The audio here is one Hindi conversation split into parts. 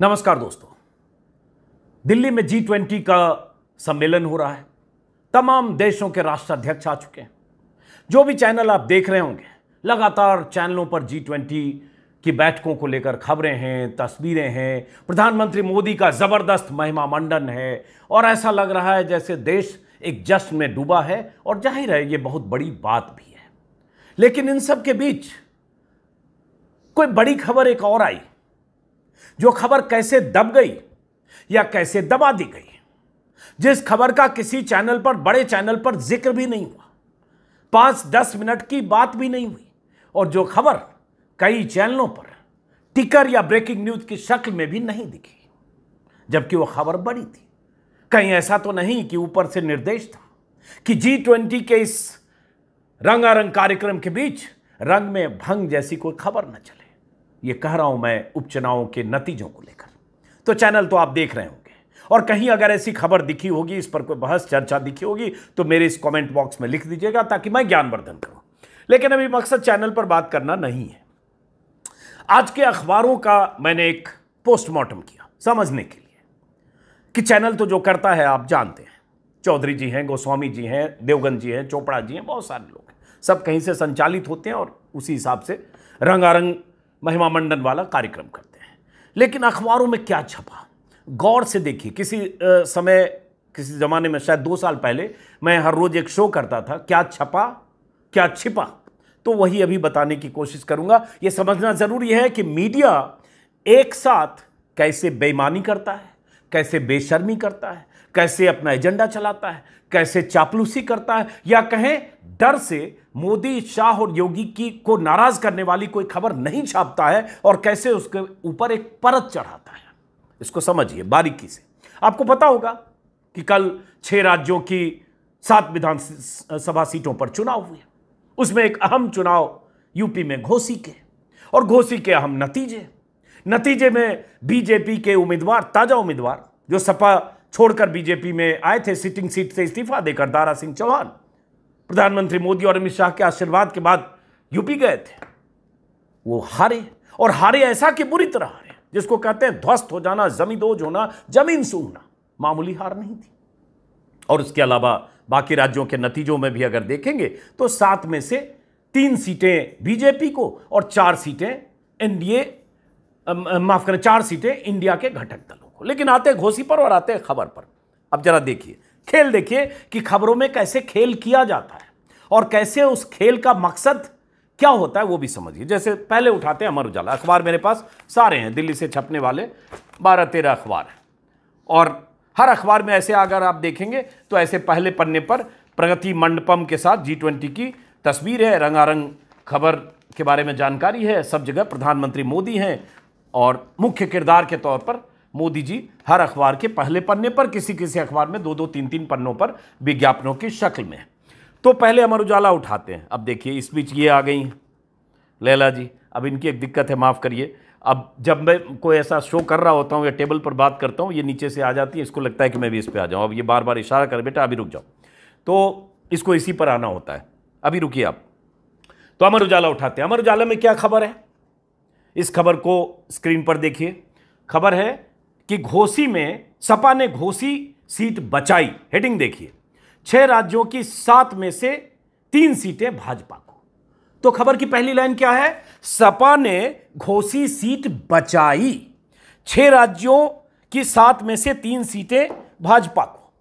नमस्कार दोस्तों दिल्ली में जी ट्वेंटी का सम्मेलन हो रहा है तमाम देशों के राष्ट्राध्यक्ष आ चुके हैं जो भी चैनल आप देख रहे होंगे लगातार चैनलों पर जी ट्वेंटी की बैठकों को लेकर खबरें हैं तस्वीरें हैं प्रधानमंत्री मोदी का ज़बरदस्त महिमा मंडन है और ऐसा लग रहा है जैसे देश एक जश्न में डूबा है और जाहिर है ये बहुत बड़ी बात भी है लेकिन इन सब के बीच कोई बड़ी खबर एक और आई जो खबर कैसे दब गई या कैसे दबा दी गई जिस खबर का किसी चैनल पर बड़े चैनल पर जिक्र भी नहीं हुआ पांच दस मिनट की बात भी नहीं हुई और जो खबर कई चैनलों पर टिकर या ब्रेकिंग न्यूज की शक्ल में भी नहीं दिखी जबकि वह खबर बड़ी थी कहीं ऐसा तो नहीं कि ऊपर से निर्देश था कि जी ट्वेंटी के इस रंगारंग कार्यक्रम के बीच रंग में भंग जैसी कोई खबर न चले ये कह रहा हूं मैं उपचुनाव के नतीजों को लेकर तो चैनल तो आप देख रहे होंगे और कहीं अगर ऐसी खबर दिखी होगी इस पर कोई बहस चर्चा दिखी होगी तो मेरे इस कमेंट बॉक्स में लिख दीजिएगा ताकि मैं ज्ञानवर्धन करूं लेकिन अभी मकसद चैनल पर बात करना नहीं है आज के अखबारों का मैंने एक पोस्टमार्टम किया समझने के लिए कि चैनल तो जो करता है आप जानते हैं चौधरी जी हैं गोस्वामी जी हैं देवगन जी हैं चोपड़ा जी हैं बहुत सारे लोग हैं सब कहीं से संचालित होते हैं और उसी हिसाब से रंगारंग महिमा मंडन वाला कार्यक्रम करते हैं लेकिन अखबारों में क्या छपा गौर से देखिए किसी आ, समय किसी ज़माने में शायद दो साल पहले मैं हर रोज़ एक शो करता था क्या छपा क्या छिपा तो वही अभी बताने की कोशिश करूंगा ये समझना ज़रूरी है कि मीडिया एक साथ कैसे बेईमानी करता है कैसे बेशर्मी करता है कैसे अपना एजेंडा चलाता है कैसे चापलूसी करता है या कहें डर से मोदी शाह और योगी की को नाराज करने वाली कोई खबर नहीं छापता है और कैसे उसके ऊपर एक परत चढ़ाता है इसको समझिए बारीकी से आपको पता होगा कि कल छह राज्यों की सात विधानसभा सीटों पर चुनाव हुए उसमें एक अहम चुनाव यूपी में घोसी के और घोसी के अहम नतीजे नतीजे में बीजेपी के उम्मीदवार ताजा उम्मीदवार जो सपा छोड़कर बीजेपी में आए थे सिटिंग सीट से इस्तीफा देकर दारा सिंह चौहान प्रधानमंत्री मोदी और अमित शाह के आशीर्वाद के बाद यूपी गए थे वो हारे और हारे ऐसा कि बुरी तरह हारे जिसको कहते हैं ध्वस्त हो जाना जमींदोज होना जमीन सूंघना मामूली हार नहीं थी और उसके अलावा बाकी राज्यों के नतीजों में भी अगर देखेंगे तो सात में से तीन सीटें बीजेपी को और चार सीटें एनडीए माफ करें चार सीटें इंडिया के घटक दलों को लेकिन आते घोसी पर और आते खबर पर अब जरा देखिए खेल देखिए कि खबरों में कैसे खेल किया जाता है और कैसे उस खेल का मकसद क्या होता है वो भी समझिए जैसे पहले उठाते हैं अमर उजाला अखबार मेरे पास सारे हैं दिल्ली से छपने वाले बारह तेरह अखबार हैं और हर अखबार में ऐसे अगर आप देखेंगे तो ऐसे पहले पन्ने पर प्रगति मंडपम के साथ जी ट्वेंटी की तस्वीर है रंगारंग खबर के बारे में जानकारी है सब जगह प्रधानमंत्री मोदी हैं और मुख्य किरदार के तौर पर मोदी जी हर अखबार के पहले पन्ने पर किसी किसी अखबार में दो दो तीन तीन पन्नों पर विज्ञापनों की शक्ल में तो पहले अमर उजाला उठाते हैं अब देखिए इस बीच ये आ गई लैला जी अब इनकी एक दिक्कत है माफ़ करिए अब जब मैं कोई ऐसा शो कर रहा होता हूँ या टेबल पर बात करता हूँ ये नीचे से आ जाती है इसको लगता है कि मैं भी इस पर आ जाऊँ अब ये बार बार इशारा कर बेटा अभी रुक जाओ तो इसको इसी पर आना होता है अभी रुकिए आप तो अमर उजाला उठाते हैं अमर उजाला में क्या खबर है इस खबर को स्क्रीन पर देखिए खबर है कि घोसी में सपा ने घोसी सीट बचाई हेडिंग देखिए छह राज्यों की सात में से तीन सीटें भाजपा को तो खबर की पहली लाइन क्या है सपा ने घोसी सीट बचाई छह राज्यों की सात में से तीन सीटें भाजपा को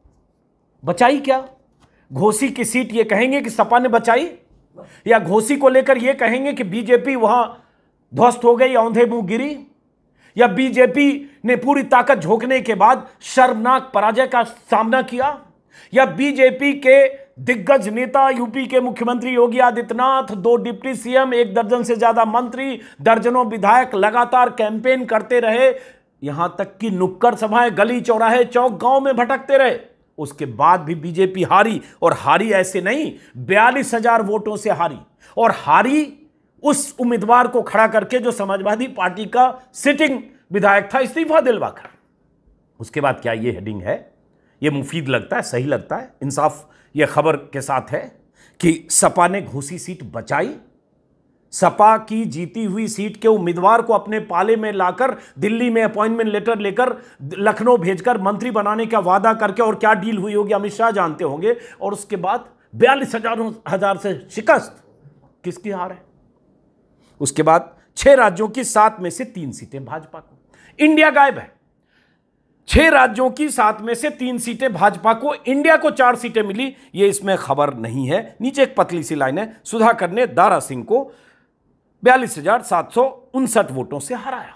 बचाई क्या घोसी की सीट ये कहेंगे कि सपा ने बचाई या घोसी को लेकर यह कहेंगे कि बीजेपी वहां ध्वस्त हो गई औंधे मुंह गिरी या बीजेपी ने पूरी ताकत झोंकने के बाद शर्मनाक पराजय का सामना किया या बीजेपी के दिग्गज नेता यूपी के मुख्यमंत्री योगी आदित्यनाथ दो डिप्टी सीएम एक दर्जन से ज्यादा मंत्री दर्जनों विधायक लगातार कैंपेन करते रहे यहां तक कि नुक्कड़ सभाएं गली चौराहे चौक गांव में भटकते रहे उसके बाद भी बीजेपी हारी और हारी ऐसे नहीं बयालीस हजार वोटों से हारी और हारी उस उम्मीदवार को खड़ा करके जो समाजवादी पार्टी का सिटिंग विधायक था इस्तीफा दिलवाकर उसके बाद क्या ये हेडिंग है ये मुफीद लगता है सही लगता है इंसाफ ये खबर के साथ है कि सपा ने घूसी सीट बचाई सपा की जीती हुई सीट के उम्मीदवार को अपने पाले में लाकर दिल्ली में अपॉइंटमेंट लेटर लेकर लखनऊ भेजकर मंत्री बनाने का वादा करके और क्या डील हुई होगी अमित शाह जानते होंगे और उसके बाद बयालीस हजारों हजार से शिकस्त किसकी हार है उसके बाद छह राज्यों की सात में से तीन सीटें भाजपा को इंडिया गायब है छह राज्यों की सात में से तीन सीटें भाजपा को इंडिया को चार सीटें मिली ये इसमें खबर नहीं है नीचे एक पतली सी लाइन है सुधाकर ने दारा सिंह को बयालीस हजार सात सौ उनसठ वोटों से हराया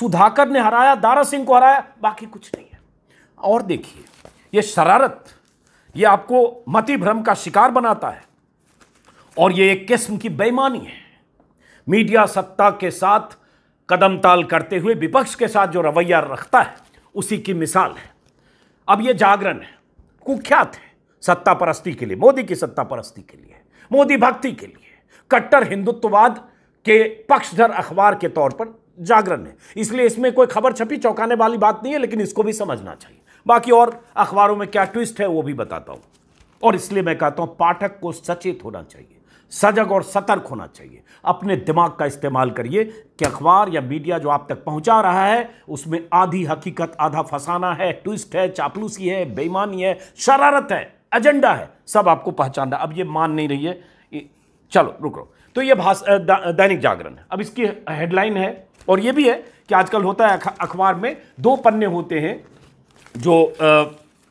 सुधाकर ने हराया दारा सिंह को हराया बाकी कुछ नहीं है और देखिए यह शरारत यह आपको मति भ्रम का शिकार बनाता है और यह एक किस्म की बेईमानी है मीडिया सत्ता के साथ कदम ताल करते हुए विपक्ष के साथ जो रवैया रखता है उसी की मिसाल है अब ये जागरण है कुख्यात है सत्ता परस्ती के लिए मोदी की सत्ता परस्ती के लिए मोदी भक्ति के लिए कट्टर हिंदुत्ववाद के पक्षधर अखबार के तौर पर जागरण है इसलिए इसमें कोई खबर छपी चौंकाने वाली बात नहीं है लेकिन इसको भी समझना चाहिए बाकी और अखबारों में क्या ट्विस्ट है वो भी बताता हूँ और इसलिए मैं कहता हूँ पाठक को सचेत होना चाहिए सजग और सतर्क होना चाहिए अपने दिमाग का इस्तेमाल करिए कि अखबार या मीडिया जो आप तक पहुंचा रहा है उसमें आधी हकीकत आधा फसाना है ट्विस्ट है चापलूसी है बेईमानी है शरारत है एजेंडा है सब आपको पहचानना अब ये मान नहीं रही है चलो रुको तो ये दैनिक जागरण है अब इसकी हेडलाइन है और ये भी है कि आजकल होता है अखबार में दो पन्ने होते हैं जो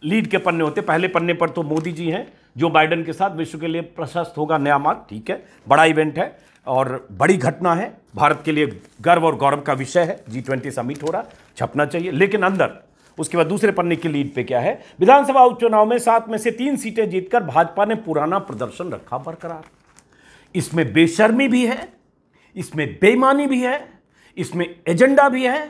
लीड के पन्ने होते पहले पन्ने पर तो मोदी जी हैं जो बाइडन के साथ विश्व के लिए प्रशस्त होगा नया मार्ग ठीक है बड़ा इवेंट है और बड़ी घटना है भारत के लिए गर्व और गौरव का विषय है जी ट्वेंटी समिट हो रहा छपना चाहिए लेकिन अंदर उसके बाद दूसरे पन्ने की लीड पे क्या है विधानसभा उपचुनाव में सात में से तीन सीटें जीतकर भाजपा ने पुराना प्रदर्शन रखा बरकरार इसमें बेशर्मी भी है इसमें बेईमानी भी है इसमें एजेंडा भी है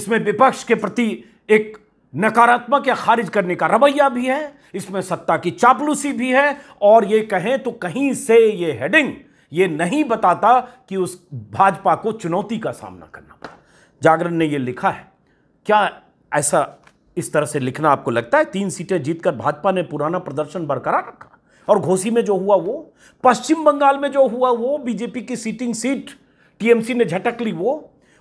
इसमें विपक्ष के प्रति एक नकारात्मक या खारिज करने का रवैया भी है इसमें सत्ता की चापलूसी भी है और ये कहें तो कहीं से ये हेडिंग ये नहीं बताता कि उस भाजपा को चुनौती का सामना करना पड़ा जागरण ने ये लिखा है क्या ऐसा इस तरह से लिखना आपको लगता है तीन सीटें जीतकर भाजपा ने पुराना प्रदर्शन बरकरार रखा और घोसी में जो हुआ वो पश्चिम बंगाल में जो हुआ वो बीजेपी की सीटिंग सीट टीएमसी ने झटक ली वो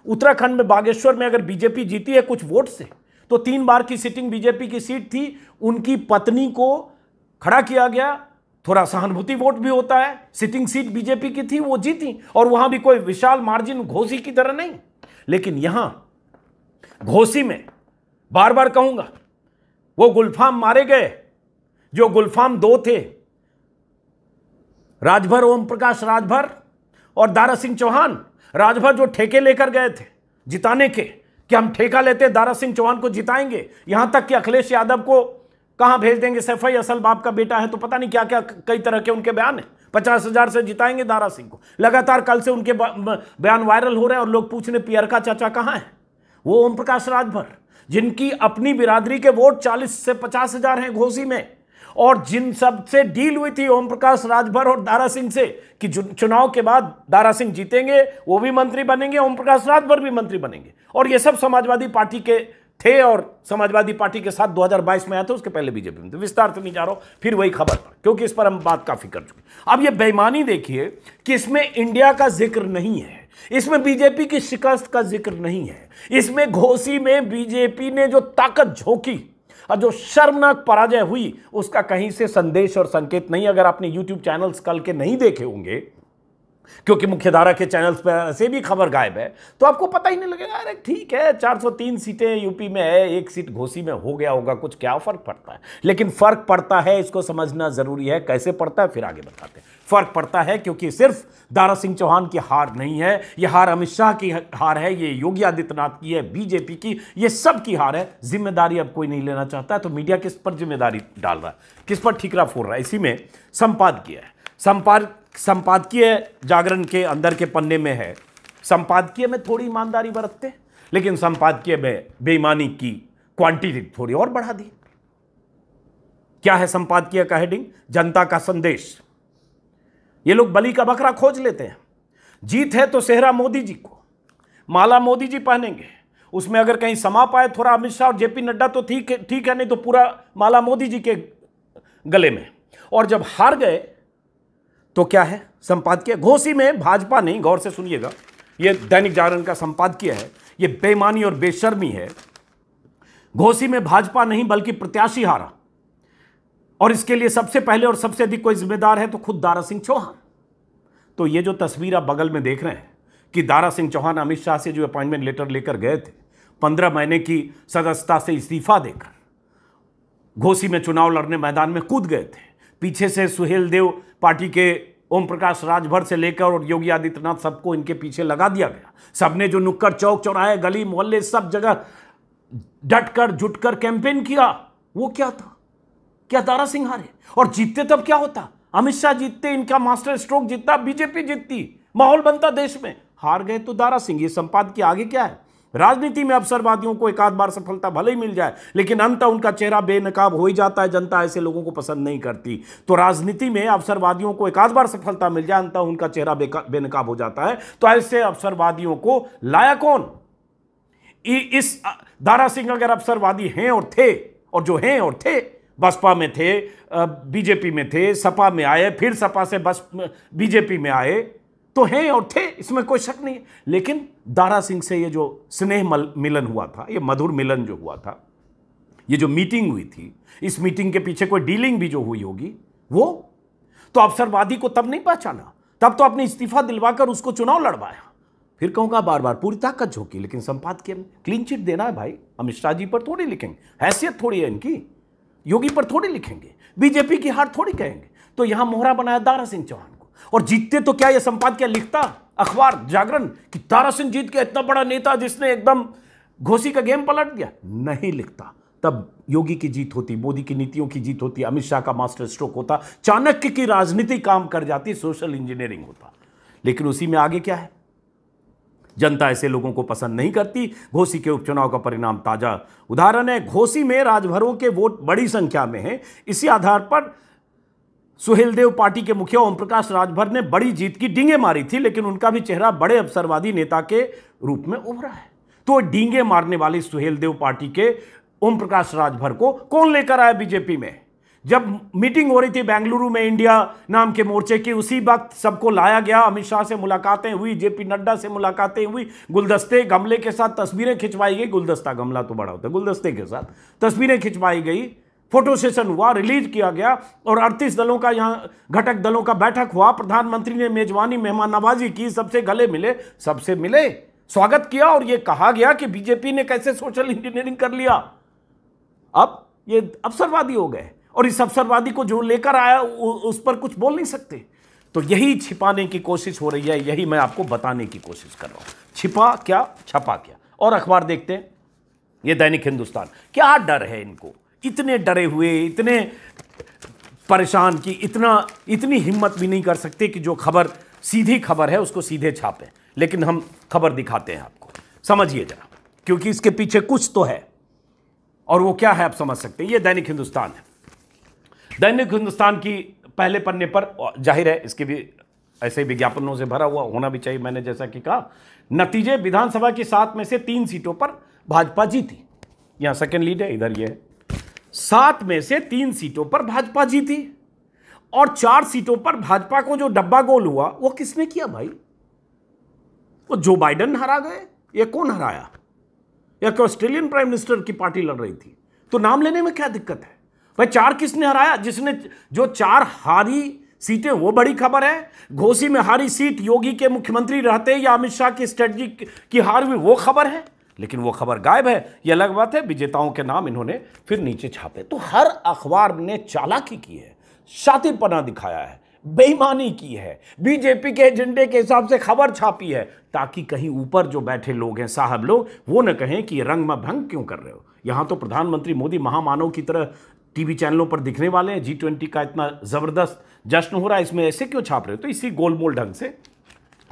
उत्तराखंड में बागेश्वर में अगर बीजेपी जीती है कुछ वोट से तो तीन बार की सिटिंग बीजेपी की सीट थी उनकी पत्नी को खड़ा किया गया थोड़ा सहानुभूति वोट भी होता है सिटिंग सीट बीजेपी की थी वो जीती और वहां भी कोई विशाल मार्जिन घोसी की तरह नहीं लेकिन यहां घोसी में बार बार कहूंगा वो गुलफाम मारे गए जो गुलफाम दो थे राजभर ओम प्रकाश राजभर और दारा सिंह चौहान राजभर जो ठेके लेकर गए थे जिताने के कि हम ठेका लेते हैं दारा सिंह चौहान को जिताएंगे यहां तक कि अखिलेश यादव को कहां भेज देंगे सैफई असल बाप का बेटा है तो पता नहीं क्या क्या कई तरह के उनके बयान है पचास हजार से जिताएंगे दारा सिंह को लगातार कल से उनके बयान वायरल हो रहे हैं और लोग पूछ रहे पियर का चाचा कहाँ है वो ओम प्रकाश राजभर जिनकी अपनी बिरादरी के वोट चालीस से पचास हजार हैं घोसी में और जिन सब से डील हुई थी ओम प्रकाश राजभर और दारा सिंह से कि चुनाव के बाद दारा सिंह जीतेंगे वो भी मंत्री बनेंगे ओम प्रकाश राजभर भी मंत्री बनेंगे और ये सब समाजवादी पार्टी के थे और समाजवादी पार्टी के साथ 2022 में आए थे उसके पहले बीजेपी में विस्तार से नहीं जा रहा हूं फिर वही खबर पर क्योंकि इस पर हम बात काफी कर चुके अब ये बेईमानी देखिए कि इसमें इंडिया का जिक्र नहीं है इसमें बीजेपी की शिकस्त का जिक्र नहीं है इसमें घोसी में बीजेपी ने जो ताकत झोंकी और जो शर्मनाक पराजय हुई उसका कहीं से संदेश और संकेत नहीं अगर आपने यूट्यूब चैनल्स कल के नहीं देखे होंगे क्योंकि मुख्यधारा के चैनल्स पर से भी खबर गायब है तो आपको पता ही नहीं लगेगा अरे ठीक है 403 सीटें यूपी में है एक सीट घोसी में हो गया होगा कुछ क्या फ़र्क पड़ता है लेकिन फ़र्क पड़ता है इसको समझना ज़रूरी है कैसे पड़ता है फिर आगे बताते हैं फ़र्क पड़ता है क्योंकि सिर्फ दारा सिंह चौहान की हार नहीं है यह हार अमित शाह की हार है ये योगी आदित्यनाथ की है बीजेपी की ये सब की हार है जिम्मेदारी अब कोई नहीं लेना चाहता तो मीडिया किस पर जिम्मेदारी डाल रहा है किस पर ठीकरा फोड़ रहा है इसी में संपाद किया है संपाद संपादकीय जागरण के अंदर के पन्ने में है संपादकीय में थोड़ी ईमानदारी बरतते लेकिन संपादकीय में बेईमानी की क्वांटिटी थोड़ी और बढ़ा दी क्या है संपादकीय का हेडिंग जनता का संदेश ये लोग बलि का बकरा खोज लेते हैं जीत है तो सेहरा मोदी जी को माला मोदी जी पहनेंगे उसमें अगर कहीं समा पाए थोड़ा अमित शाह और जेपी नड्डा तो ठीक है ठीक है नहीं तो पूरा माला मोदी जी के गले में और जब हार गए तो क्या है संपादकीय घोसी में भाजपा नहीं गौर से सुनिएगा ये दैनिक जागरण का संपादकीय है ये बेमानी और बेशर्मी है घोसी में भाजपा नहीं बल्कि प्रत्याशी हारा और इसके लिए सबसे पहले और सबसे अधिक कोई जिम्मेदार है तो खुद दारा सिंह चौहान तो ये जो तस्वीर आप बगल में देख रहे हैं कि दारा सिंह चौहान अमित शाह से जो अपॉइंटमेंट लेटर लेकर गए थे पंद्रह महीने की सदस्यता से इस्तीफा देकर घोसी में चुनाव लड़ने मैदान में कूद गए थे पीछे से सुहेल देव पार्टी के ओम प्रकाश राजभर से लेकर और योगी आदित्यनाथ सबको इनके पीछे लगा दिया गया सबने जो नुक्कड़ चौक चौराहे गली मोहल्ले सब जगह डटकर जुटकर कैंपेन किया वो क्या था क्या दारा सिंह हारे और जीतते तब क्या होता अमित शाह जीतते इनका मास्टर स्ट्रोक जीतता बीजेपी जीतती माहौल बनता देश में हार गए तो दारा सिंह ये संपाद के आगे क्या है राजनीति में अवसरवादियों को एक आध बार सफलता भले ही मिल जाए लेकिन अंत उनका चेहरा बेनकाब हो ही जाता है जनता ऐसे लोगों को पसंद नहीं करती तो राजनीति में अवसरवादियों को एक आध बार सफलता मिल जाए अंत उनका चेहरा बेनकाब हो जाता है तो ऐसे अवसरवादियों को लाया कौन इस दारा सिंह अगर अवसरवादी हैं और थे और जो हैं और थे बसपा में थे बीजेपी में थे सपा में आए फिर सपा से बस बीजेपी में आए तो हैं और थे इसमें कोई शक नहीं है लेकिन दारा सिंह से ये जो स्नेह मिलन हुआ था ये मधुर मिलन जो हुआ था ये जो मीटिंग हुई थी इस मीटिंग के पीछे कोई डीलिंग भी जो हुई होगी वो तो अवसरवादी को तब नहीं पहचाना तब तो अपने इस्तीफा दिलवाकर उसको चुनाव लड़वाया फिर कहूंगा बार बार पूरी ताकत झोंकी लेकिन संपादकीय क्लीन चिट देना है भाई अमित शाह जी पर थोड़ी लिखेंगे हैसियत थोड़ी है इनकी योगी पर थोड़ी लिखेंगे बीजेपी की हार थोड़ी कहेंगे तो यहाँ मोहरा बनाया दारा सिंह चौहान और जीतते तो क्या यह संपाद क्या लिखता अखबार जागरण कि तारा सिंह जीत के इतना बड़ा नेता जिसने एकदम घोसी का गेम पलट दिया नहीं लिखता तब योगी की जीत होती मोदी की नीतियों की जीत होती अमित शाह का मास्टर स्ट्रोक होता चाणक्य की राजनीति काम कर जाती सोशल इंजीनियरिंग होता लेकिन उसी में आगे क्या है जनता ऐसे लोगों को पसंद नहीं करती घोसी के उपचुनाव का परिणाम ताजा उदाहरण है घोसी में राजभरों के वोट बड़ी संख्या में है इसी आधार पर सुहेलदेव पार्टी के मुखिया ओम प्रकाश राजभर ने बड़ी जीत की डींगे मारी थी लेकिन उनका भी चेहरा बड़े अवसरवादी नेता के रूप में उभरा है तो डींगे मारने वाले सुहेलदेव पार्टी के ओम प्रकाश राजभर को कौन लेकर आया बीजेपी में जब मीटिंग हो रही थी बेंगलुरु में इंडिया नाम के मोर्चे की उसी वक्त सबको लाया गया अमित शाह से मुलाकातें हुई जेपी नड्डा से मुलाकातें हुई गुलदस्ते गमले के साथ तस्वीरें खिंचवाई गई गुलदस्ता गमला तो बड़ा होता है गुलदस्ते के साथ तस्वीरें खिंचवाई गई फोटो सेशन हुआ रिलीज किया गया और अड़तीस दलों का यहाँ घटक दलों का बैठक हुआ प्रधानमंत्री ने मेजबानी मेहमान नवाजी की सबसे गले मिले सबसे मिले स्वागत किया और ये कहा गया कि बीजेपी ने कैसे सोशल इंजीनियरिंग कर लिया अब ये अवसरवादी हो गए और इस अवसरवादी को जो लेकर आया उस पर कुछ बोल नहीं सकते तो यही छिपाने की कोशिश हो रही है यही मैं आपको बताने की कोशिश कर रहा हूँ छिपा क्या छपा क्या और अखबार देखते हैं ये दैनिक हिंदुस्तान क्या डर है इनको इतने डरे हुए इतने परेशान कि इतना इतनी हिम्मत भी नहीं कर सकते कि जो खबर सीधी खबर है उसको सीधे छापें लेकिन हम खबर दिखाते हैं आपको समझिए जरा क्योंकि इसके पीछे कुछ तो है और वो क्या है आप समझ सकते हैं ये दैनिक हिंदुस्तान है दैनिक हिंदुस्तान की पहले पन्ने पर जाहिर है इसके भी ऐसे विज्ञापनों से भरा हुआ होना भी चाहिए मैंने जैसा कि कहा नतीजे विधानसभा की सात में से तीन सीटों पर भाजपा जीती यहाँ सेकेंड लीड है इधर ये है सात में से तीन सीटों पर भाजपा जीती और चार सीटों पर भाजपा को जो डब्बा गोल हुआ वो किसने किया भाई वो जो बाइडन हरा गए ये कौन हराया या ऑस्ट्रेलियन प्राइम मिनिस्टर की पार्टी लड़ रही थी तो नाम लेने में क्या दिक्कत है भाई चार किसने हराया जिसने जो चार हारी सीटें वो बड़ी खबर है घोसी में हारी सीट योगी के मुख्यमंत्री रहते या अमित शाह की स्ट्रेटजी की हार हुई वो खबर है लेकिन वो खबर गायब है ये अलग बात है विजेताओं के नाम इन्होंने फिर नीचे छापे तो हर अखबार ने चालाकी की है शातिरपना दिखाया है बेईमानी की है बीजेपी के एजेंडे के हिसाब से खबर छापी है ताकि कहीं ऊपर जो बैठे लोग हैं साहब लोग वो न कहें कि रंग में भंग क्यों कर रहे हो यहाँ तो प्रधानमंत्री मोदी महामानव की तरह टीवी चैनलों पर दिखने वाले हैं जी ट्वेंटी का इतना ज़बरदस्त जश्न हो रहा है इसमें ऐसे क्यों छाप रहे हो तो इसी गोलमोल ढंग से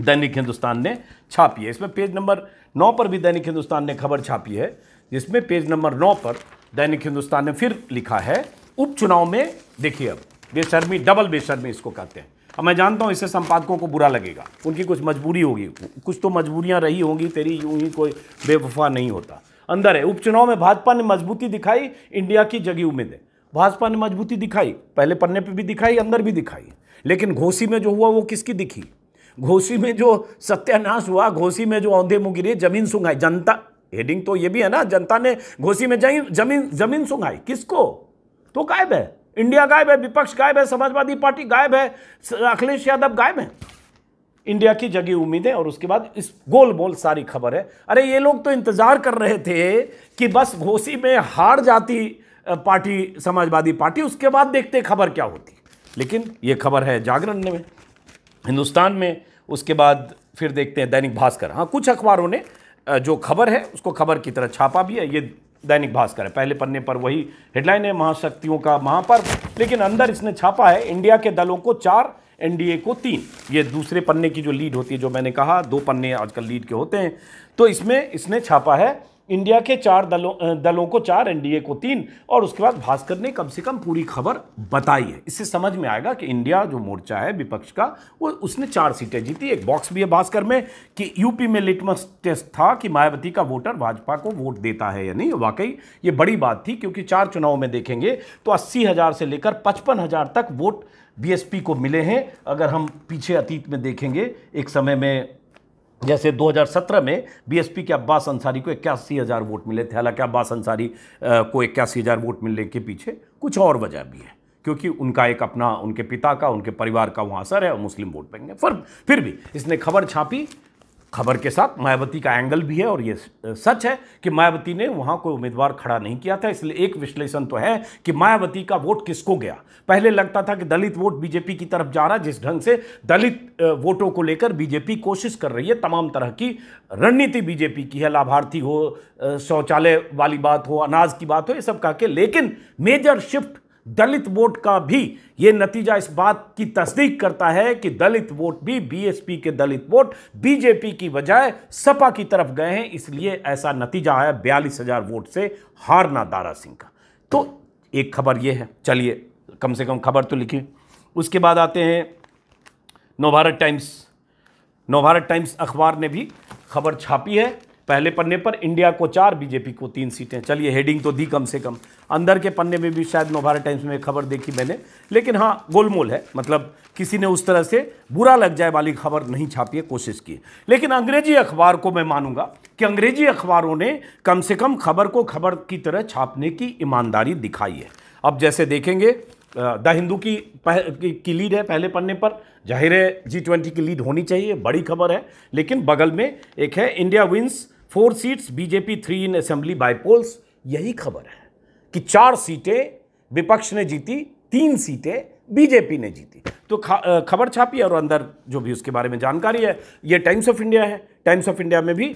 दैनिक हिंदुस्तान ने छापी है इसमें पेज नंबर नौ पर भी दैनिक हिंदुस्तान ने खबर छापी है जिसमें पेज नंबर नौ पर दैनिक हिंदुस्तान ने फिर लिखा है उपचुनाव में देखिए अब बेशर्मी डबल बेशर्मी इसको कहते हैं अब मैं जानता हूँ इससे संपादकों को बुरा लगेगा उनकी कुछ मजबूरी होगी कुछ तो मजबूरियाँ रही होंगी तेरी यूं ही कोई बेवफा नहीं होता अंदर है उपचुनाव में भाजपा ने मजबूती दिखाई इंडिया की जगी उम्मीद है भाजपा ने मजबूती दिखाई पहले पन्ने पर भी दिखाई अंदर भी दिखाई लेकिन घोसी में जो हुआ वो किसकी दिखी घोसी में जो सत्यानाश हुआ घोसी में जो औंधे मुँह गिरे जमीन सुंघाई जनता हेडिंग तो ये भी है ना जनता ने घोसी में जमीन जमीन सुंघाई किसको तो गायब है इंडिया गायब है विपक्ष गायब है समाजवादी पार्टी गायब है अखिलेश यादव गायब है इंडिया की जगी उम्मीदें और उसके बाद इस गोल बोल सारी खबर है अरे ये लोग तो इंतजार कर रहे थे कि बस घोसी में हार जाती पार्टी समाजवादी पार्टी उसके बाद देखते खबर क्या होती लेकिन ये खबर है जागरण में हिंदुस्तान में उसके बाद फिर देखते हैं दैनिक भास्कर हाँ कुछ अखबारों ने जो खबर है उसको खबर की तरह छापा भी है ये दैनिक भास्कर है पहले पन्ने पर वही हेडलाइन है महाशक्तियों का महापर्व लेकिन अंदर इसने छापा है इंडिया के दलों को चार एनडीए को तीन ये दूसरे पन्ने की जो लीड होती है जो मैंने कहा दो पन्ने आजकल लीड के होते हैं तो इसमें इसने छापा है इंडिया के चार दलों दलों को चार एनडीए को तीन और उसके बाद भास्कर ने कम से कम पूरी खबर बताई है इससे समझ में आएगा कि इंडिया जो मोर्चा है विपक्ष का वो उसने चार सीटें जीती एक बॉक्स भी है भास्कर में कि यूपी में लिटमस टेस्ट था कि मायावती का वोटर भाजपा को वोट देता है या नहीं वाकई ये बड़ी बात थी क्योंकि चार चुनाव में देखेंगे तो अस्सी हज़ार से लेकर पचपन हज़ार तक वोट बीएसपी को मिले हैं अगर हम पीछे अतीत में देखेंगे एक समय में जैसे 2017 में बीएसपी के अब्बास अंसारी को इक्यासी हज़ार वोट मिले थे हालांकि अब्बास अंसारी को इक्यासी हज़ार वोट मिलने के पीछे कुछ और वजह भी है क्योंकि उनका एक अपना उनके पिता का उनके परिवार का वहाँ असर है और मुस्लिम वोट बैंक ने फिर फिर भी इसने खबर छापी खबर के साथ मायावती का एंगल भी है और ये सच है कि मायावती ने वहाँ कोई उम्मीदवार खड़ा नहीं किया था इसलिए एक विश्लेषण तो है कि मायावती का वोट किसको गया पहले लगता था कि दलित वोट बीजेपी की तरफ जा रहा जिस ढंग से दलित वोटों को लेकर बीजेपी कोशिश कर रही है तमाम तरह की रणनीति बीजेपी की है लाभार्थी हो शौचालय वाली बात हो अनाज की बात हो ये सब कह के लेकिन मेजर शिफ्ट दलित वोट का भी ये नतीजा इस बात की तस्दीक करता है कि दलित वोट भी बीएसपी के दलित वोट बीजेपी की बजाय सपा की तरफ गए हैं इसलिए ऐसा नतीजा आया बयालीस हजार वोट से हारना दारा सिंह का तो एक खबर ये है चलिए कम से कम खबर तो लिखिए उसके बाद आते हैं नवभारत टाइम्स नवभारत टाइम्स अखबार ने भी खबर छापी है पहले पन्ने पर इंडिया को चार बीजेपी को तीन सीटें चलिए हेडिंग तो दी कम से कम अंदर के पन्ने में भी शायद नवभारत टाइम्स में खबर देखी मैंने लेकिन हाँ गोलमोल है मतलब किसी ने उस तरह से बुरा लग जाए वाली खबर नहीं छापी है कोशिश की लेकिन अंग्रेजी अखबार को मैं मानूंगा कि अंग्रेजी अखबारों ने कम से कम खबर को खबर की तरह छापने की ईमानदारी दिखाई है अब जैसे देखेंगे द हिंदू की, की, की लीड है पहले पन्ने पर जाहिर है जी ट्वेंटी की लीड होनी चाहिए बड़ी खबर है लेकिन बगल में एक है India wins four seats BJP three in assembly bypolls यही खबर है कि चार सीटें विपक्ष ने जीती तीन सीटें बीजेपी ने जीती तो खबर छापी और अंदर जो भी उसके बारे में जानकारी है ये टाइम्स ऑफ इंडिया है टाइम्स ऑफ इंडिया में भी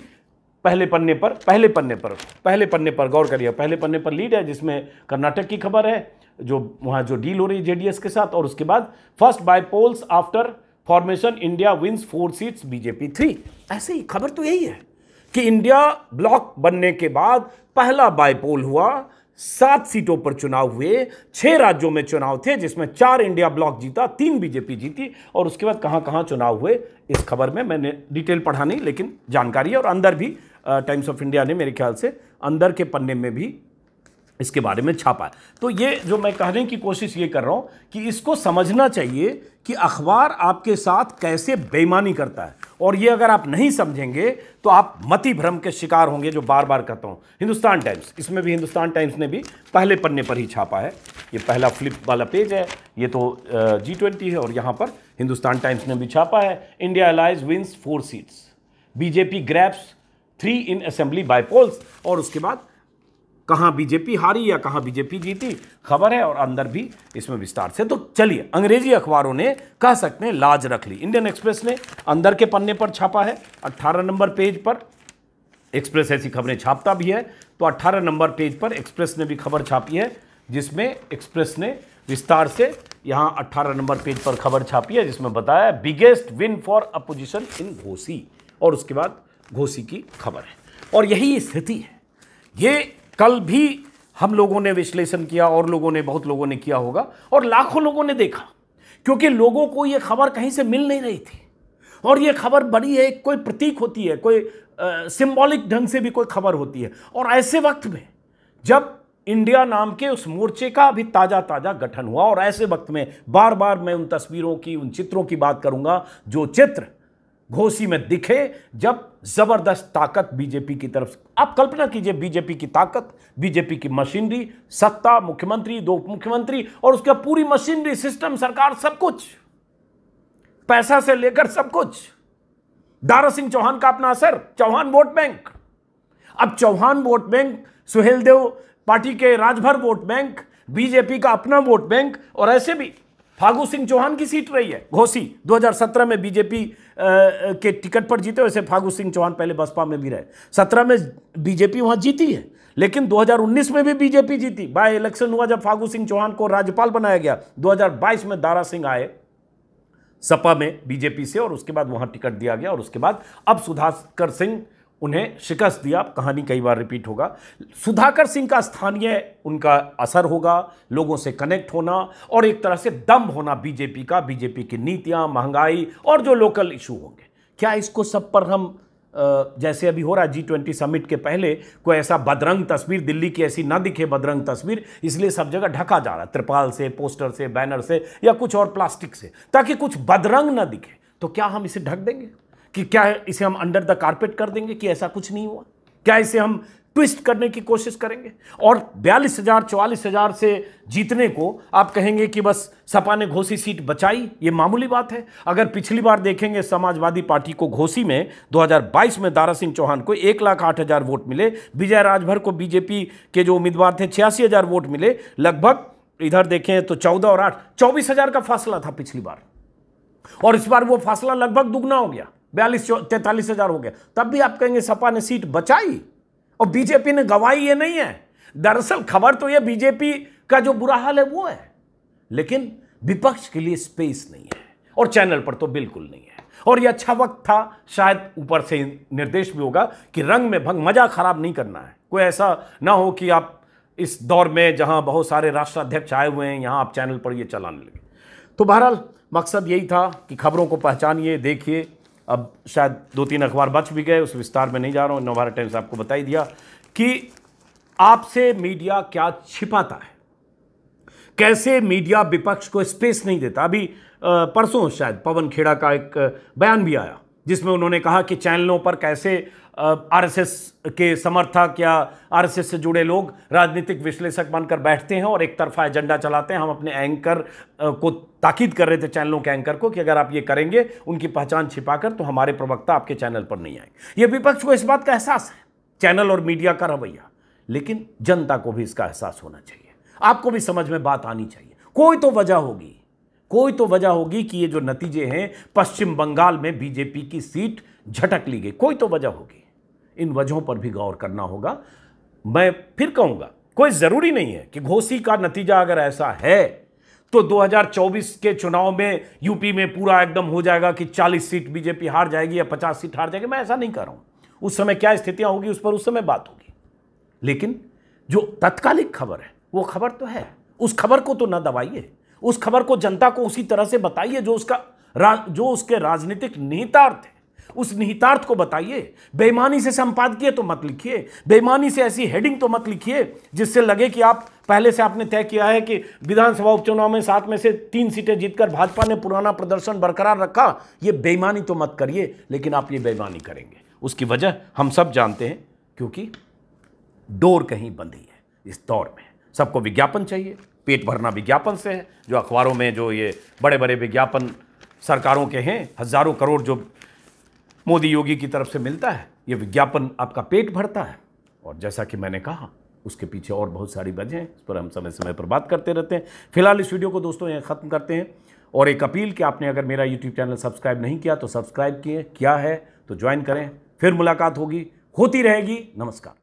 पहले पन्ने पर पहले पन्ने पर पहले पन्ने पर गौर करिए पहले पन्ने पर लीड है जिसमें कर्नाटक की खबर है जो वहाँ जो डील हो रही है जेडीएस के साथ और उसके बाद first bypolls after formation India wins four seats BJP three ऐसे ही खबर तो यही है कि इंडिया ब्लॉक बनने के बाद पहला बायपोल हुआ सात सीटों पर चुनाव हुए छह राज्यों में चुनाव थे जिसमें चार इंडिया ब्लॉक जीता तीन बीजेपी जीती और उसके बाद कहाँ कहाँ चुनाव हुए इस खबर में मैंने डिटेल पढ़ा नहीं लेकिन जानकारी है और अंदर भी टाइम्स ऑफ इंडिया ने मेरे ख्याल से अंदर के पन्ने में भी इसके बारे में छापा है तो ये जो मैं कहने की कोशिश ये कर रहा हूँ कि इसको समझना चाहिए कि अखबार आपके साथ कैसे बेईमानी करता है और ये अगर आप नहीं समझेंगे तो आप मति भ्रम के शिकार होंगे जो बार बार कहता हूँ हिंदुस्तान टाइम्स इसमें भी हिंदुस्तान टाइम्स ने भी पहले पन्ने पर ही छापा है ये पहला फ्लिप वाला पेज है ये तो जी ट्वेंटी है और यहाँ पर हिंदुस्तान टाइम्स ने भी छापा है India allies wins four seats BJP grabs three in assembly bypolls और उसके बाद कहाँ बीजेपी हारी या कहाँ बीजेपी जीती खबर है और अंदर भी इसमें विस्तार से तो चलिए अंग्रेजी अखबारों ने कह सकते हैं लाज रख ली इंडियन एक्सप्रेस ने अंदर के पन्ने पर छापा है 18 नंबर पेज पर एक्सप्रेस ऐसी खबरें छापता भी है तो 18 नंबर पेज पर एक्सप्रेस ने भी खबर छापी है जिसमें एक्सप्रेस ने विस्तार से यहाँ अट्ठारह नंबर पेज पर खबर छापी है जिसमें बताया biggest win for opposition in Ghosi और उसके बाद घोसी की खबर है और यही स्थिति है ये कल भी हम लोगों ने विश्लेषण किया और लोगों ने बहुत लोगों ने किया होगा और लाखों लोगों ने देखा क्योंकि लोगों को ये खबर कहीं से मिल नहीं रही थी और ये खबर बड़ी है कोई प्रतीक होती है कोई सिंबॉलिक ढंग से भी कोई खबर होती है और ऐसे वक्त में जब इंडिया नाम के उस मोर्चे का भी ताज़ा ताज़ा गठन हुआ और ऐसे वक्त में बार बार मैं उन तस्वीरों की उन चित्रों की बात करूंगा जो चित्र घोसी में दिखे जब जबरदस्त ताकत बीजेपी की तरफ आप कल्पना कीजिए बीजेपी की ताकत बीजेपी की मशीनरी सत्ता मुख्यमंत्री दो उप मुख्यमंत्री और उसका पूरी मशीनरी सिस्टम सरकार सब कुछ पैसा से लेकर सब कुछ दारा सिंह चौहान का अपना असर चौहान वोट बैंक अब Chauhan vote bank Suheldev party के राजभर वोट बैंक बीजेपी का अपना वोट बैंक और ऐसे भी फागू सिंह चौहान की सीट रही है घोसी 2017 में बीजेपी के टिकट पर जीते वैसे फागू सिंह चौहान पहले बसपा में भी रहे 17 में बीजेपी वहां जीती है लेकिन 2019 में भी बीजेपी जीती बाय इलेक्शन हुआ जब फागू सिंह चौहान को राज्यपाल बनाया गया 2022 में दारा सिंह आए सपा में बीजेपी से और उसके बाद वहां टिकट दिया गया और उसके बाद अब सुधाकर सिंह उन्हें शिकस्त दिया कहानी कई बार रिपीट होगा सुधाकर सिंह का स्थानीय उनका असर होगा लोगों से कनेक्ट होना और एक तरह से दम होना बीजेपी का बीजेपी की नीतियाँ महंगाई और जो लोकल इशू होंगे क्या इसको सब पर हम जैसे अभी हो रहा है जी ट्वेंटी समिट के पहले कोई ऐसा बदरंग तस्वीर दिल्ली की ऐसी ना दिखे बदरंग तस्वीर इसलिए सब जगह ढका जा रहा है त्रिपाल से पोस्टर से बैनर से या कुछ और प्लास्टिक से ताकि कुछ बदरंग ना दिखे तो क्या हम इसे ढक देंगे कि क्या इसे हम अंडर द कारपेट कर देंगे कि ऐसा कुछ नहीं हुआ क्या इसे हम ट्विस्ट करने की कोशिश करेंगे और बयालीस हजार चौवालीस हजार से जीतने को आप कहेंगे कि बस सपा ने घोसी सीट बचाई ये मामूली बात है अगर पिछली बार देखेंगे समाजवादी पार्टी को घोसी में 2022 में दारा सिंह चौहान को एक लाख आठ हजार वोट मिले विजय राजभर को बीजेपी के जो उम्मीदवार थे छियासी हजार वोट मिले लगभग इधर देखें तो चौदह और आठ चौबीस हजार का फासला था पिछली बार और इस बार वो फासला लगभग दुगना हो गया बयालीस तैंतालीस हजार हो गया तब भी आप कहेंगे सपा ने सीट बचाई और बीजेपी ने गवाई ये नहीं है दरअसल खबर तो ये बीजेपी का जो बुरा हाल है वो है लेकिन विपक्ष के लिए स्पेस नहीं है और चैनल पर तो बिल्कुल नहीं है और ये अच्छा वक्त था शायद ऊपर से निर्देश भी होगा कि रंग में भंग मजा खराब नहीं करना है कोई ऐसा ना हो कि आप इस दौर में जहां बहुत सारे राष्ट्राध्यक्ष आए हुए हैं यहां आप चैनल पर ये चलाने लगे तो बहरहाल मकसद यही था कि खबरों को पहचानिए देखिए अब शायद दो तीन अखबार बच भी गए उस विस्तार में नहीं जा रहा हूँ नवभारत टाइम्स आपको बता ही दिया कि आपसे मीडिया क्या छिपाता है कैसे मीडिया विपक्ष को स्पेस नहीं देता अभी परसों शायद पवन खेड़ा का एक बयान भी आया जिसमें उन्होंने कहा कि चैनलों पर कैसे आरएसएस के समर्थक या आरएसएस से जुड़े लोग राजनीतिक विश्लेषक बनकर बैठते हैं और एक तरफा एजेंडा चलाते हैं हम अपने एंकर को ताकीद कर रहे थे चैनलों के एंकर को कि अगर आप ये करेंगे उनकी पहचान छिपाकर तो हमारे प्रवक्ता आपके चैनल पर नहीं आएंगे ये विपक्ष को इस बात का एहसास है चैनल और मीडिया का रवैया लेकिन जनता को भी इसका एहसास होना चाहिए आपको भी समझ में बात आनी चाहिए कोई तो वजह होगी कोई तो वजह होगी कि ये जो नतीजे हैं पश्चिम बंगाल में बीजेपी की सीट झटक ली गई कोई तो वजह होगी इन वजहों पर भी गौर करना होगा मैं फिर कहूंगा कोई ज़रूरी नहीं है कि घोसी का नतीजा अगर ऐसा है तो 2024 के चुनाव में यूपी में पूरा एकदम हो जाएगा कि 40 सीट बीजेपी हार जाएगी या 50 सीट हार जाएगी मैं ऐसा नहीं कर रहा हूं उस समय क्या स्थितियां होगी उस पर उस समय बात होगी लेकिन जो तत्कालिक खबर है वो खबर तो है उस खबर को तो ना दबाइए उस खबर को जनता को उसी तरह से बताइए जो उसका रा, जो उसके राजनीतिक निहितार्थ है उस निहितार्थ को बताइए बेईमानी से संपादकीय तो मत लिखिए बेईमानी से ऐसी हेडिंग तो मत लिखिए जिससे लगे कि आप पहले से आपने तय किया है कि विधानसभा उपचुनाव में सात में से तीन सीटें जीतकर भाजपा ने पुराना प्रदर्शन बरकरार रखा ये बेईमानी तो मत करिए लेकिन आप ये बेईमानी करेंगे उसकी वजह हम सब जानते हैं क्योंकि डोर कहीं बंधी है इस दौर में सबको विज्ञापन चाहिए पेट भरना विज्ञापन से है जो अखबारों में जो ये बड़े बड़े विज्ञापन सरकारों के हैं हज़ारों करोड़ जो मोदी योगी की तरफ से मिलता है ये विज्ञापन आपका पेट भरता है और जैसा कि मैंने कहा उसके पीछे और बहुत सारी वजह हैं इस पर हम समय समय पर बात करते रहते हैं फिलहाल इस वीडियो को दोस्तों यहाँ ख़त्म करते हैं और एक अपील कि आपने अगर मेरा यूट्यूब चैनल सब्सक्राइब नहीं किया तो सब्सक्राइब किए क्या है तो ज्वाइन करें फिर मुलाकात होगी होती रहेगी नमस्कार